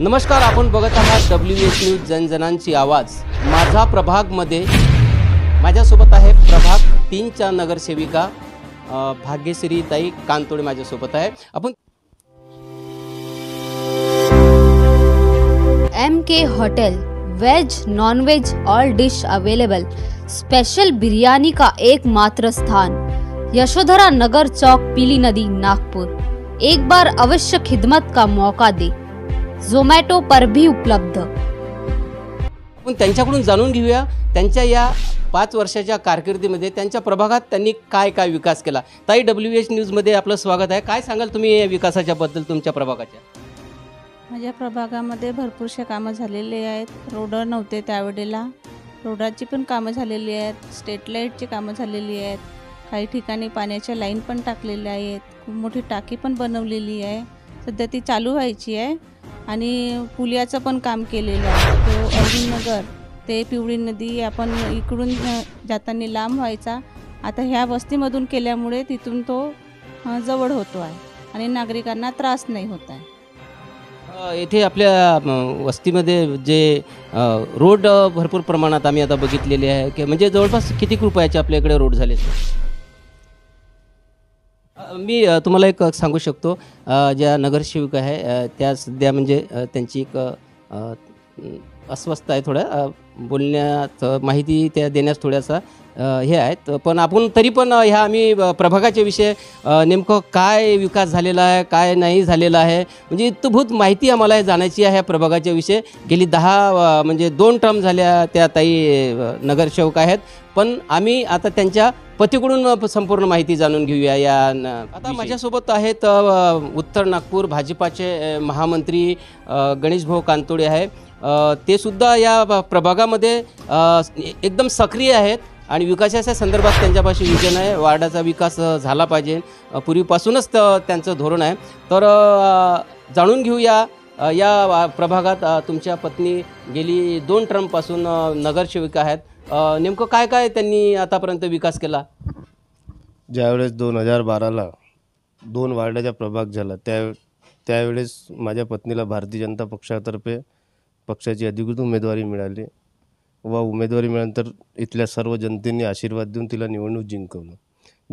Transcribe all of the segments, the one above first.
नमस्कार आपण बघत आहात डब्ल्यू एच न्यूज जनजनांची आवाज माझा प्रभागमध्ये माझ्यासोबत आहे प्रभाग तीनच्या नगरसेविका भाग्यश्री ताई कांतोडे माझ्यासोबत आहे आपण M K hotel veg non veg all dish available special biryani का एकमात्र स्थान यशोधरा नगर चौक पीली नदी नागपुर एक बार अवश्य खिदमत का मौका दे झोमॅटो पर भी उपलब्ध पण त्यांच्याकडून जाणून घेऊया त्यांच्या या पाच वर्षाच्या कारकिर्दीमध्ये त्यांच्या प्रभागात त्यांनी काय काय विकास केला ताई डब्ल्यू एच न्यूजमध्ये आपलं स्वागत आहे काय सांगाल तुम्ही या विकासाच्या बद्दल तुमच्या प्रभागाच्या माझ्या प्रभागामध्ये भरपूरसे कामं झालेले आहेत रोड नव्हते त्यावेळेला रोडाची पण कामं झालेली आहेत स्टेट लाईटची कामं झालेली आहेत काही ठिकाणी पाण्याच्या लाईन पण टाकलेल्या आहेत खूप मोठी टाकी पण बनवलेली आहे सध्या ती चालू व्हायची आहे आणि पुलियाचं पण काम केलेलं आहे तो अर्जुन नगर ते पिवळी नदी आपण इकडून जाताना लांब व्हायचा आता ह्या वस्तीमधून केल्यामुळे तिथून तो जवळ होतो आहे आणि नागरिकांना त्रास नाही होत आहे येथे आपल्या वस्तीमध्ये जे रोड भरपूर प्रमाणात आम्ही आता बघितलेले आहे की म्हणजे जवळपास किती रुपयाचे आपल्याकडे रोड झाले मी तुम्हाला एक सांगू शकतो ज्या नगरसेविका आहे त्या सध्या म्हणजे त्यांची एक अस्वस्थ आहे थोड्या बोलण्यात माहिती त्या देण्यास थोड्यासा हे आहेत पण आपण तरी पण ह्या आम्ही प्रभागाच्या विषय नेमकं काय विकास झालेला आहे काय नाही झालेला आहे म्हणजे इतभूत माहिती आम्हाला जाण्याची आहे ह्या प्रभागाच्या विषय गेली दहा म्हणजे दोन टर्म झाल्या त्या ताई नगरसेवक आहेत पण आम्ही आता त्यांच्या पतीकडून संपूर्ण माहिती जाणून घेऊया या आता माझ्यासोबत आहेत उत्तर नागपूर भाजपाचे महामंत्री गणेशभाऊ कांतोडे आहे ते सुद्धा या प्रभागामध्ये एकदम सक्रिय आहेत आणि विकासाच्या संदर्भात त्यांच्यापाशी विजन आहे वार्डाचा विकास झाला पाहिजे पूर्वीपासूनच त्यांचं धोरण आहे तर जाणून घेऊया या प्रभागात तुमच्या पत्नी गेली दोन ट्रम्पपासून नगरसेविका आहेत नेमकं काय काय त्यांनी आतापर्यंत विकास केला ज्यावेळेस दोन हजार बाराला दोन वार्डाचा प्रभाग झाला त्या त्यावेळेस माझ्या पत्नीला भारतीय जनता पक्षातर्फे पक्षाची अधिकृत उमेदवारी मिळाली व उमेदवारी मिळाल्यानंतर इथल्या सर्व जनतेने आशीर्वाद देऊन तिला निवडणूक जिंकवलं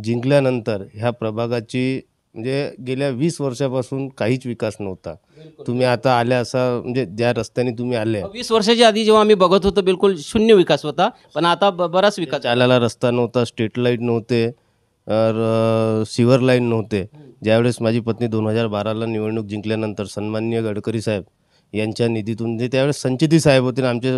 जिंकल्यानंतर ह्या प्रभागाची म्हणजे गेल्या वीस वर्षापासून काहीच विकास नव्हता तुम्ही आता आल्या असा म्हणजे ज्या रस्त्याने तुम्ही आले वीस वर्षाच्या आधी जेव्हा आम्ही बघत होतो बिलकुल शून्य विकास होता पण आता बराच विकास आल्याला रस्ता नव्हता स्ट्रीट लाईट नव्हते सिवर लाईन नव्हते ज्यावेळेस माझी पत्नी दोन हजार बाराला निवडणूक जिंकल्यानंतर सन्माननीय गडकरी साहेब यांच्या निधीतून जे म्हणजे त्यावेळेस संचिती साहेब होते आमचे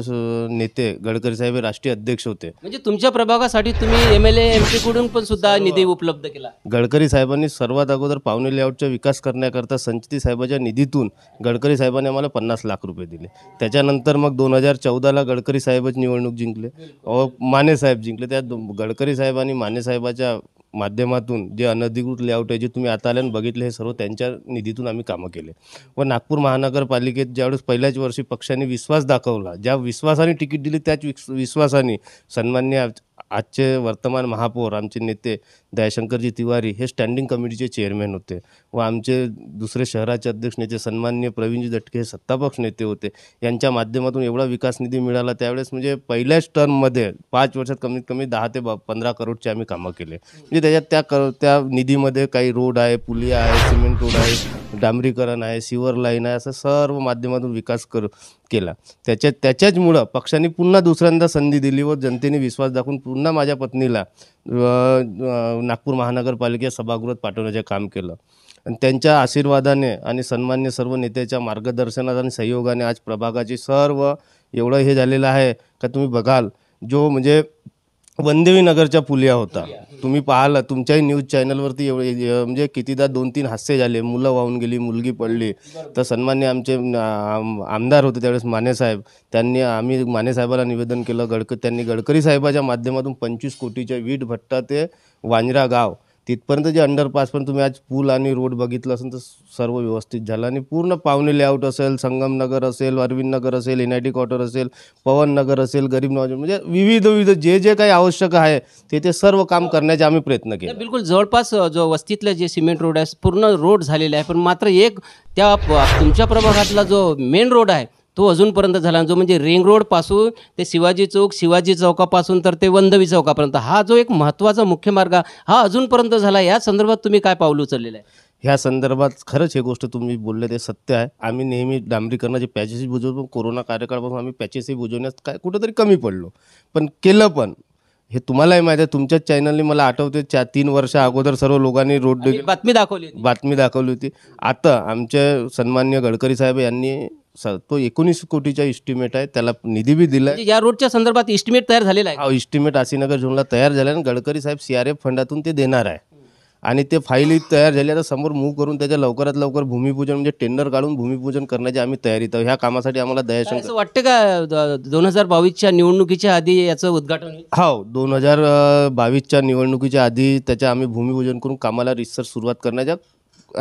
नेते गडकरी साहेब हे राष्ट्रीय अध्यक्ष होते म्हणजे तुमच्या प्रभागासाठी तुम्ही एम एल एम कडून पण सुद्धा निधी उपलब्ध केला गडकरी साहेबांनी सर्वात अगोदर पावणे लेआउटचा विकास करण्याकरता संचिती साहेबाच्या निधीतून गडकरी साहेबांनी आम्हाला पन्नास लाख रुपये दिले त्याच्यानंतर मग दोन हजार चौदाला गडकरी साहेबच निवडणूक जिंकले व माने साहेब जिंकले त्या गडकरी साहेबांनी माने साहेबाच्या माध्यमातून जे अनधिकृत लेआउट आहे जे तुम्ही आता आल्यानं बघितले हे सर्व त्यांच्या निधीतून आम्ही कामं केले व नागपूर महानगरपालिकेत ज्यावेळेस पहिल्याच वर्षी पक्षाने विश्वास दाखवला ज्या विश्वासाने तिकीट दिली त्याच विश्वासाने सन्मान्य आजचे वर्तमान महापौर आमचे नेते दयाशंकरजी तिवारी हे स्टँडिंग कमिटीचे चेअरमॅन होते व आमचे दुसरे शहराचे अध्यक्ष नेते सन्मान्य प्रवीणजी दटके हे सत्तापक्ष नेते होते यांच्या माध्यमातून एवढा विकास निधी मिळाला त्यावेळेस म्हणजे पहिल्याच टर्ममध्ये पाच वर्षात कमीत कमी दहा ते बा पंधरा करोडचे आम्ही कामं केले म्हणजे त्याच्यात त्या क त्या निधीमध्ये काही रोड आहे पुली आहे सिमेंट रोड आहे डांबरीकरण आहे सिवर लाईन आहे असं सर्व माध्यमातून विकास कर केला त्याच्या त्याच्याचमुळं पक्षाने पुन्हा दुसऱ्यांदा संधी दिली व जनतेने विश्वास दाखवून पुन्हा माझ्या पत्नीला नागपूर महानगरपालिकेत सभागृहात पाठवण्याचे काम केलं आणि त्यांच्या आशीर्वादाने आणि सन्मान्य सर्व नेत्याच्या मार्गदर्शनात आणि सहयोगाने आज प्रभागाची सर्व एवढं हे झालेलं आहे का तुम्ही बघाल जो म्हणजे वनदेवी नगरच्या पुलिया होता तुम्ही पाहिला तुमच्याही न्यूज चॅनलवरती एवढे म्हणजे कितीदा दोन तीन हास्य झाले मुलं वाहून गेली मुलगी पडली तर सन्मान्य आमचे आमदार होते त्यावेळेस मानेसाहेब त्यांनी आम्ही मानेसाहेबाला निवेदन केलं गडक त्यांनी गडकरी साहेबाच्या माध्यमातून पंचवीस कोटीच्या वीट भट्टा ते वांजरा गाव तिथपर्यंत जे अंडरपास पण तुम्ही आज पूल आणि रोड बघितलं असेल तर सर्व व्यवस्थित झालं आणि पूर्ण पावणे लेआउट असेल संगमनगर असेल अरविंद नगर असेल एन आय टी क्वार्टर असेल पवन नगर असेल गरीब नवाज म्हणजे विविध विविध जे जे काही आवश्यक आहे ते ते सर्व काम करण्याचे आम्ही प्रयत्न केले बिलकुल जवळपास जो वस्तीतलं जे सिमेंट रोड आहे पूर्ण रोड झालेला आहे पण मात्र एक त्या तुमच्या प्रभागातला जो मेन रोड आहे तो अजूनपर्यंत झाला जो म्हणजे रिंग रोडपासून ते शिवाजी चौक शिवाजी चौकापासून तर ते वंदवी चौकापर्यंत हा जो एक महत्त्वाचा मुख्य मार्ग हा अजूनपर्यंत झाला या संदर्भात तुम्ही काय पाऊल उचललेलं आहे ह्या संदर्भात खरंच हे गोष्ट तुम्ही बोलले ते सत्य आहे आम्ही नेहमी डांबरीकरणाचे पॅचेसही बुजवतो पण कोरोना कार्यकाळपासून आम्ही पॅचेसही बुजवण्यात काय कुठंतरी कमी पडलो पण केलं पण हे तुम्हालाही माहिती आहे तुमच्याच चॅनलने मला आठवते चार तीन वर्ष अगोदर सर्व लोकांनी रोड बातमी दाखवली बातमी दाखवली होती आता आमचे सन्मान्य गडकरी साहेब यांनी तो एकोणीस कोटीचा इस्टिमेट आहे त्याला निधी बी दिला म्हणजे या रोडच्या संदर्भात इस्टिमेट तयार झालेला आहे इस्टिमेट आसीनगर झोनला तयार झाला आणि गडकरी साहेब सीआरएफ फंडातून ते देणार आहे आणि ते फाईली तयार झाली तर समोर मूव्ह करून त्याच्या लवकरात लवकर भूमिपूजन म्हणजे टेंडर काढून भूमिपूजन करण्याची आम्ही तयारीत आहोत ह्या कामासाठी आम्हाला दयाशंकर असं वाटतं का दोन हजार बावीसच्या निवडणुकीच्या आधी याचं उद्घाटन हो दोन हजार बावीसच्या निवडणुकीच्या आधी त्याच्या आम्ही भूमिपूजन करून कामाला रिसर्च सुरुवात करण्याच्या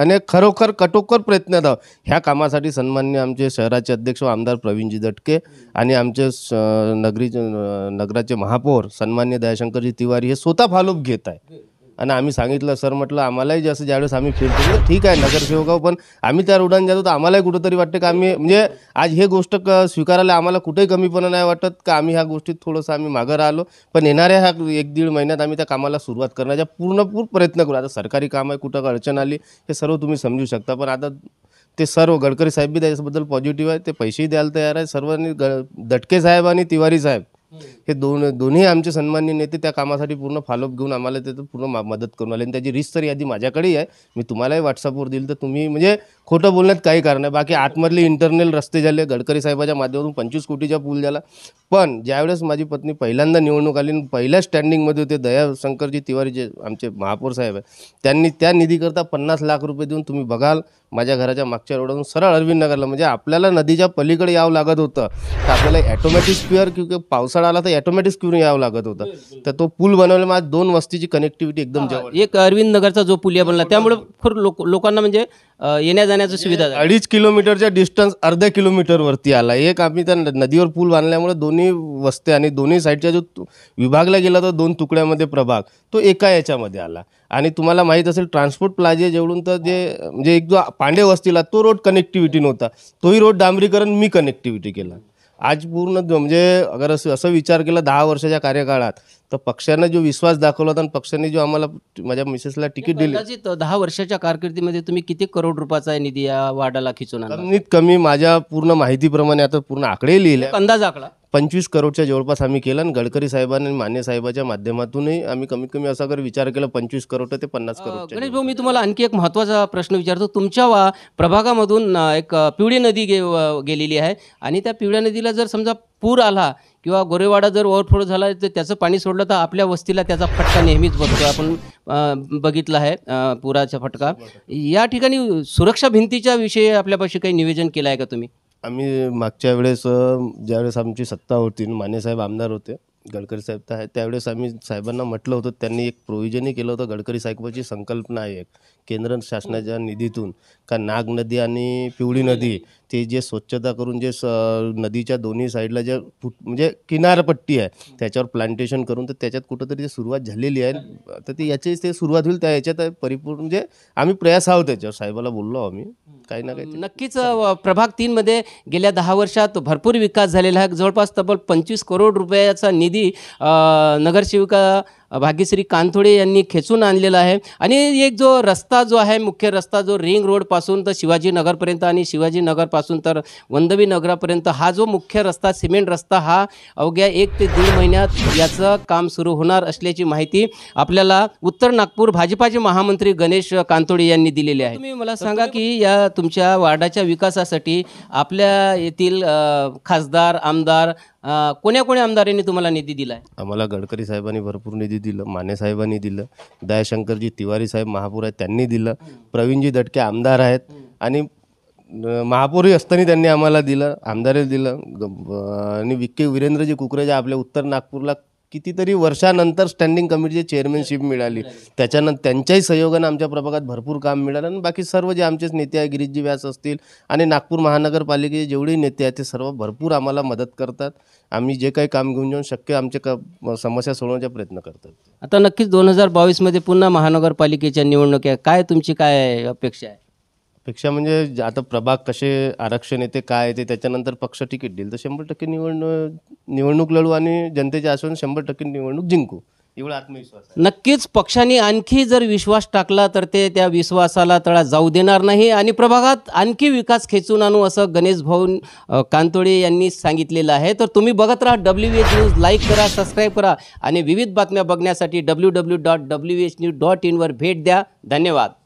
आणि खरोखर कटोखर प्रयत्न आहोत ह्या कामासाठी सन्मान्य आमचे शहराचे अध्यक्ष आमदार प्रवीणजी दटके आणि आमचे नगरी नगराचे महापौर सन्मान्य दयाशंकरजी तिवारी हे स्वतः फालूप घेत आहे आणि आम्ही सांगितलं सर म्हटलं आम्हालाही जसं ज्यावेळेस आम्ही फिरतो ठीक आहे नगरसेवक हो पण आम्ही त्या रोडाने जातो तर आम्हालाही कुठंतरी वाटतं का आम्ही म्हणजे आज हे गोष्ट क स्वीकारायला आम्हाला कुठेही कमीपणा नाही वाटत का आम्ही ह्या गोष्टीत थोडंसं आम्ही मागं राहिलो पण येणाऱ्या ह्या एक दीड महिन्यात आम्ही त्या कामाला सुरुवात करण्याचा पूर्णपूर प्रयत्न करू आता सरकारी काम आहे कुठं अडचण आली हे सर्व तुम्ही समजू शकता पण आता ते सर्व गडकरी साहेब बी त्याच्याबद्दल पॉझिटिव्ह आहे ते पैसेही द्यायला तयार आहे सर्वांनी ग दटके साहेब आणि तिवारी साहेब हे दोन दोन्ही आमचे सन्मान्य नेते त्या कामासाठी पूर्ण फॉलोअप घेऊन आम्हाला ते पूर्ण मदत करून आले आणि त्याची रिस्क तर यादी माझ्याकडे आहे मी तुम्हालाही व्हॉट्सअपवर दिली तर तुम्ही म्हणजे खोटं बोलण्यात काही कारण आहे बाकी आतमधले इंटरनल रस्ते झाले गडकरी साहेबाच्या माध्यमातून पंचवीस कोटीचा पूल झाला पण ज्यावेळेस माझी पत्नी पहिल्यांदा निवडणूक आली पहिल्या स्टँडिंगमध्ये होते दयाशंकरजी तिवारी जे आमचे महापौर साहेब आहे त्यांनी त्या निधीकरता पन्नास लाख रुपये देऊन तुम्ही बघाल माझ्या घराच्या मागच्या रोडवरून सरळ अरविंद नगरला म्हणजे आपल्याला नदीच्या पलीकडे यावं लागत होतं तर आपल्याला ॲटोमॅटिक स्क्युअर किंवा पावसाळा आला तर ॲटोमॅटिक स्क्युअर यावं लागत होतं तर तो पूल बनवला माझ्या दोन वस्तीची कनेक्टिव्हिटी एकदम जवळ एक अरविंद नगरचा जो पूल बनला त्यामुळे हो. लोकांना म्हणजे येण्या जाण्याची सुविधा अडीच किलोमीटरच्या डिस्टन्स अर्ध्या किलोमीटरवरती आला एक आम्ही त्या नदीवर पूल बांधल्यामुळे दोन्ही वस्त्या आणि दोन्ही साईडच्या जो विभागला गेला तो दोन तुकड्यामध्ये प्रभाग तो एका याच्यामध्ये आला आणि तुम्हाला माहीत असेल ट्रान्सपोर्ट प्लाझे जेवढून तर जे म्हणजे एक जो पांडे वस्तीला तो रोड कनेक्टिव्हिटी नव्हता तोही रोड डांबरीकरण मी कनेक्टिव्हिटी केला आज पूर्ण म्हणजे अगर असं असं विचार केला दहा वर्षाच्या कार्यकाळात तर पक्षानं जो विश्वास दाखवला होता आणि पक्षाने जो आम्हाला माझ्या मिसेसला तिकीट दिली तर दहा वर्षाच्या कारकिर्दीमध्ये तुम्ही किती करोड रुपयाचा निधी या वाडाला खिचून कमीत कमी माझ्या पूर्ण माहितीप्रमाणे आता पूर्ण आकडे लिहिले अंदाज आकडा पंचवीस करोडच्या जवळपास आम्ही केलं आणि गडकरी साहेबांनी मान्य साहेबाच्या माध्यमातूनही आम्ही कमीत कमी असा जर विचार केला पंचवीस करोड ते पन्नास करोड गणेश भाऊ मी तुम्हाला आणखी एक महत्त्वाचा प्रश्न विचारतो तुमच्या वा प्रभागामधून एक पिवळी नदी गेलेली आहे आणि त्या पिवळ्या नदीला जर समजा पूर आला किंवा गोरेवाडा जर ओव्हरफ्लो झाला तर त्याचं पाणी सोडलं तर आपल्या वस्तीला त्याचा फटका नेहमीच बघतो आपण बघितला आहे पुराचा फटका या ठिकाणी सुरक्षा भिंतीच्या विषयी आपल्यापाशी काही निवेदन केलं आहे का तुम्ही आम्ही मागच्या वेळेस ज्यावेळेस आमची सत्ता होती साहेब आमदार होते गडकरी साहेब तर त्यावेळेस आम्ही साहेबांना म्हटलं होतं त्यांनी एक प्रोविजनही केलं होतं गडकरी साहेबाची संकल्पना आहे एक केंद्र शासनाच्या निधीतून का नाग नदी आणि पिवळी नदी ते जे स्वच्छता करून जे स नदीच्या दोन्ही साईडला जे म्हणजे किनारपट्टी आहे त्याच्यावर प्लांटेशन करून तर त्याच्यात कुठंतरी जे सुरुवात झालेली आहे तर ते याची ते सुरुवात होईल त्या याच्यात परिपूर्ण म्हणजे आम्ही प्रयास आहोत त्याच्यावर साहेबाला बोललो आम्ही काही ना काही नक्कीच प्रभाग तीनमध्ये गेल्या दहा वर्षात भरपूर विकास झालेला आहे जवळपास तब्बल पंचवीस करोड रुपयाचा निधी नगरसेविका भाग्यश्री कानथोडे यांनी खेचून आणलेला आहे आणि एक जो रस्ता जो आहे मुख्य रस्ता जो रिंग रोडपासून तर शिवाजीनगरपर्यंत आणि शिवाजीनगरपासून तर वंदवी नगरापर्यंत हा जो मुख्य रस्ता सिमेंट रस्ता हा अवघ्या एक ते दीड महिन्यात याचं काम सुरू होणार असल्याची माहिती आपल्याला उत्तर नागपूर भाजपाचे महामंत्री गणेश कानथोडे यांनी दिलेली आहे तुम्ही मला सांगा की या तुमच्या वार्डाच्या विकासासाठी आपल्या येथील खासदार आमदार कोण्या कोण्या आमदारांनी तुम्हाला निधी दिला आहे आम्हाला गडकरी साहेबांनी भरपूर निधी दिलं माने साहेबांनी दिलं दयाशंकरजी तिवारी साहेब महापौर आहेत त्यांनी दिलं प्रवीणजी दटके आमदार आहेत आणि महापौरही असताना त्यांनी आम्हाला दिलं आमदारही दिलं आणि विक्के वीरेंद्रजी कुकरेजा आपल्या उत्तर नागपूरला कितीतरी वर्षानंतर स्टँडिंग कमिटीचे चेअरमॅनशिप मिळाली त्याच्यानंतर त्यांच्याही सहयोगानं आमच्या प्रभागात भरपूर काम मिळालं आणि बाकी सर्व जे आमचेच नेते आहे गिरीशजी व्यास असतील आणि नागपूर महानगरपालिकेचे जेवढेही नेते आहेत ते सर्व भरपूर आम्हाला मदत करतात आम्ही जे काही काम घेऊन जाऊन शक्य आमचे क समस्या सोडवण्याचा प्रयत्न करतात आता नक्कीच दोन हजार बावीसमध्ये पुन्हा महानगरपालिकेच्या निवडणुका काय तुमची काय अपेक्षा आहे पेक्षा म्हणजे आता प्रभाग कसे आरक्षण येते काय येते त्याच्यानंतर पक्ष तिकीट देईल तर शंभर टक्के निवडणूक निवडणूक लढू आणि जनतेच्या आसून शंभर टक्के निवडणूक जिंकू एवढा आत्मविश्वास नक्कीच पक्षाने आणखी जर विश्वास टाकला तर ते त्या विश्वासाला तळा जाऊ देणार नाही आणि प्रभागात आणखी विकास खेचून आणू असं गणेश भाऊ कांतोळे यांनी सांगितलेलं आहे तर तुम्ही बघत राहा डब्ल्यू एच न्यूज लाईक करा सबस्क्राईब करा आणि विविध बातम्या बघण्यासाठी W W dot W H news dot इनवर भेट द्या धन्यवाद